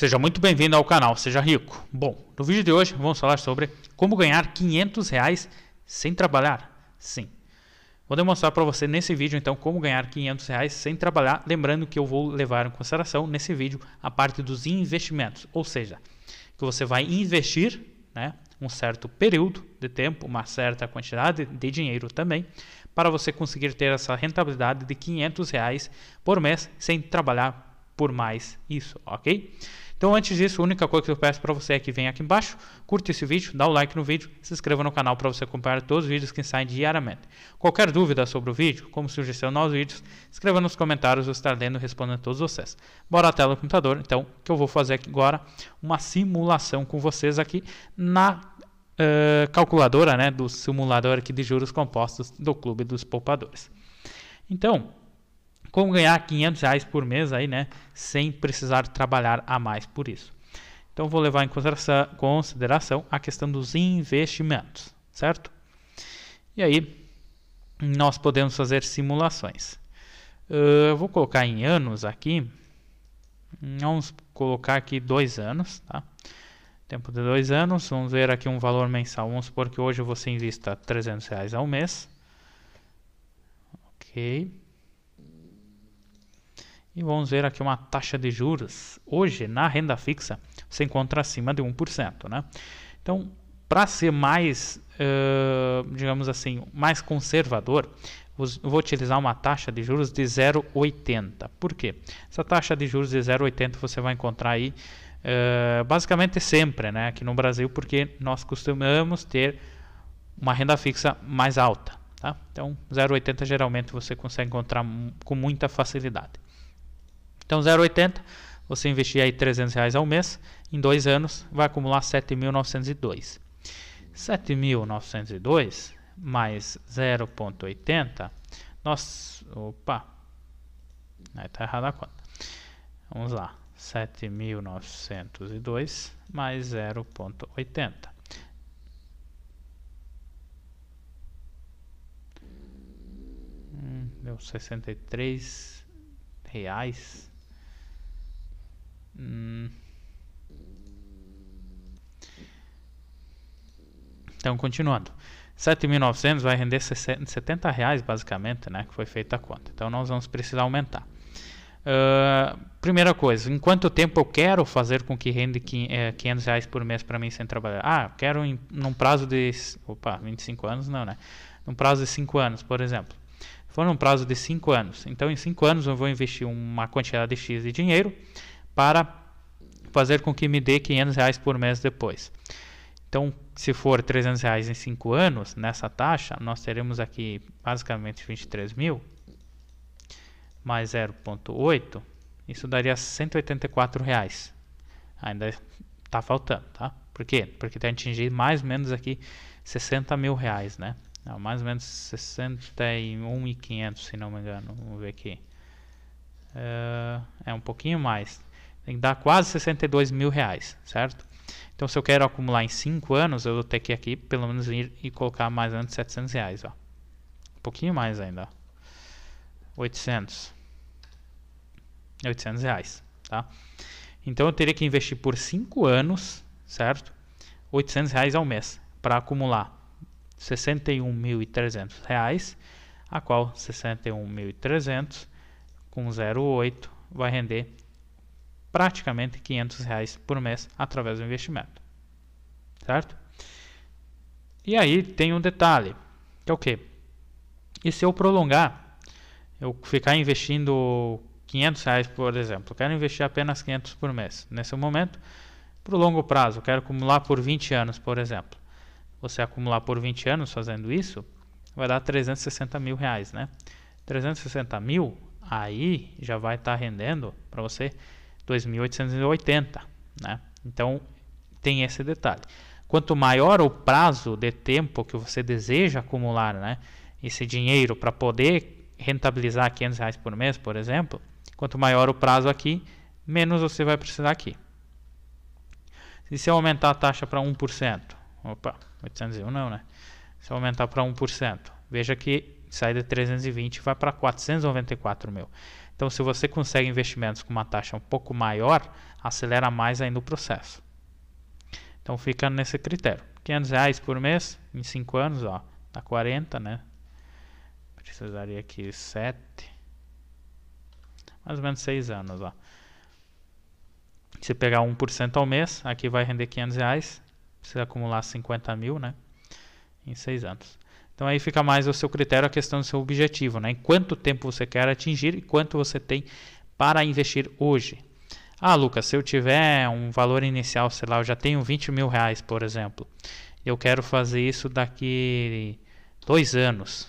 Seja muito bem-vindo ao canal Seja Rico. Bom, no vídeo de hoje vamos falar sobre como ganhar 500 reais sem trabalhar. Sim, vou demonstrar para você nesse vídeo então como ganhar 500 reais sem trabalhar, lembrando que eu vou levar em consideração nesse vídeo a parte dos investimentos, ou seja, que você vai investir, né, um certo período de tempo, uma certa quantidade de dinheiro também, para você conseguir ter essa rentabilidade de 500 reais por mês sem trabalhar por mais isso, ok? Então, antes disso, a única coisa que eu peço para você é que venha aqui embaixo, curta esse vídeo, dá o like no vídeo, se inscreva no canal para você acompanhar todos os vídeos que saem diariamente. Qualquer dúvida sobre o vídeo, como sugestão novos vídeos, escreva nos comentários, eu estarei lendo e respondendo a todos vocês. Bora à tela do computador, então, que eu vou fazer aqui agora uma simulação com vocês aqui na uh, calculadora, né, do simulador aqui de juros compostos do Clube dos Poupadores. Então, como ganhar 500 reais por mês aí, né, sem precisar trabalhar a mais por isso. Então vou levar em consideração a questão dos investimentos, certo? E aí nós podemos fazer simulações. Ah, eu vou colocar em anos aqui, vamos colocar aqui dois anos, tá? Tempo de dois anos, vamos ver aqui um valor mensal, vamos supor que hoje você invista 300 reais ao mês. Ok. E vamos ver aqui uma taxa de juros. Hoje, na renda fixa, se encontra acima de 1%. Né? Então, para ser mais, uh, digamos assim, mais conservador, vou utilizar uma taxa de juros de 0,80. Por quê? Essa taxa de juros de 0,80 você vai encontrar aí uh, basicamente sempre né, aqui no Brasil, porque nós costumamos ter uma renda fixa mais alta. Tá? Então, 0,80 geralmente você consegue encontrar com muita facilidade. Então 0,80, você investir aí 300 reais ao mês, em dois anos vai acumular 7.902. 7.902 mais 0,80, nós, opa, está errada a conta. Vamos lá, 7.902 mais 0,80. Hum, deu 63 reais Hum. Então, continuando. 7.900 vai render 70 reais basicamente, né, que foi feita a conta. Então, nós vamos precisar aumentar. Uh, primeira coisa, em quanto tempo eu quero fazer com que rende 500 é, reais por mês para mim sem trabalhar? Ah, quero em, num prazo de, opa, 25 anos não, né? Num prazo de 5 anos, por exemplo. Se for num prazo de 5 anos, então em 5 anos eu vou investir uma quantidade de X de dinheiro para fazer com que me dê 500 reais por mês depois. Então, se for 300 reais em 5 anos, nessa taxa, nós teremos aqui basicamente 23 mil mais 0,8, isso daria 184 reais. Ainda está faltando, tá? Por quê? Porque tem que atingir mais ou menos aqui 60 mil reais, né? Não, mais ou menos 61.500, se não me engano. Vamos ver aqui. Uh, é um pouquinho mais, tem que dar quase 62 mil reais, certo? Então, se eu quero acumular em 5 anos, eu vou ter que aqui, pelo menos, ir e colocar mais ou menos 700 reais, ó. Um pouquinho mais ainda, ó. 800. 800 reais, tá? Então, eu teria que investir por 5 anos, certo? 800 reais ao mês para acumular 61.300 reais, a qual 61.300 com 0,8 vai render praticamente 500 reais por mês através do investimento, certo? E aí tem um detalhe, que é o quê? E se eu prolongar, eu ficar investindo 500 reais, por exemplo, quero investir apenas 500 por mês nesse momento, para o longo prazo, quero acumular por 20 anos, por exemplo. Você acumular por 20 anos fazendo isso, vai dar 360 mil reais, né? 360 mil, aí já vai estar tá rendendo para você 2.880, né? Então tem esse detalhe. Quanto maior o prazo de tempo que você deseja acumular, né, esse dinheiro para poder rentabilizar 500 reais por mês, por exemplo, quanto maior o prazo aqui, menos você vai precisar aqui. E se eu aumentar a taxa para 1%, opa, 801 não, né? Se eu aumentar para 1%, veja que sai de 320 e vai para 494 mil. Então, se você consegue investimentos com uma taxa um pouco maior, acelera mais ainda o processo. Então, fica nesse critério. 500 reais por mês em 5 anos, ó, tá 40, né? Precisaria aqui 7, mais ou menos 6 anos, ó. Se pegar 1% ao mês, aqui vai render 500 reais. Precisa acumular 50 mil, né? Em 6 anos. Então aí fica mais o seu critério a questão do seu objetivo, né? Em quanto tempo você quer atingir e quanto você tem para investir hoje. Ah, Lucas, se eu tiver um valor inicial, sei lá, eu já tenho 20 mil reais, por exemplo, eu quero fazer isso daqui dois anos.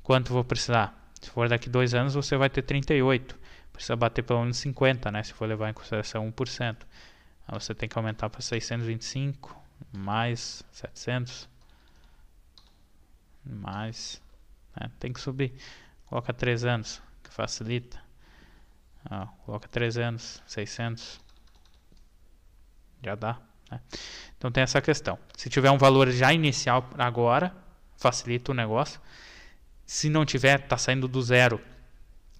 Quanto vou precisar? Se for daqui dois anos, você vai ter 38. Precisa bater pelo menos 50, né? Se for levar em consideração 1%. Aí você tem que aumentar para 625 mais 700 mas né, tem que subir. Coloca 3 anos, que facilita. Ó, coloca 3 anos, 600. Já dá. Né? Então tem essa questão. Se tiver um valor já inicial agora, facilita o negócio. Se não tiver, está saindo do zero,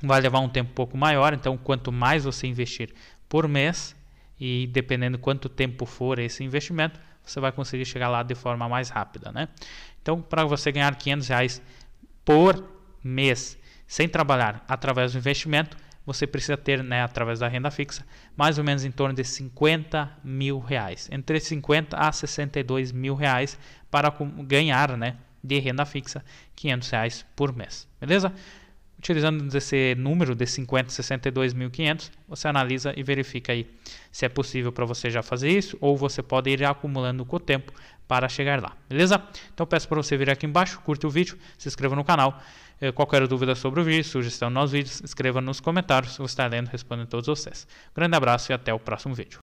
vai levar um tempo um pouco maior. Então, quanto mais você investir por mês, e dependendo quanto tempo for esse investimento, você vai conseguir chegar lá de forma mais rápida, né? Então, para você ganhar 500 reais por mês sem trabalhar através do investimento, você precisa ter, né, através da renda fixa, mais ou menos em torno de 50 mil reais, entre 50 a 62 mil reais para ganhar, né, de renda fixa, 500 reais por mês, beleza? Utilizando esse número de 50.62.500, você analisa e verifica aí se é possível para você já fazer isso ou você pode ir acumulando com o tempo para chegar lá, beleza? Então peço para você vir aqui embaixo, curte o vídeo, se inscreva no canal. Eh, qualquer dúvida sobre o vídeo, sugestão nos vídeos, escreva nos comentários, eu vou estar lendo e respondendo a todos vocês. grande abraço e até o próximo vídeo.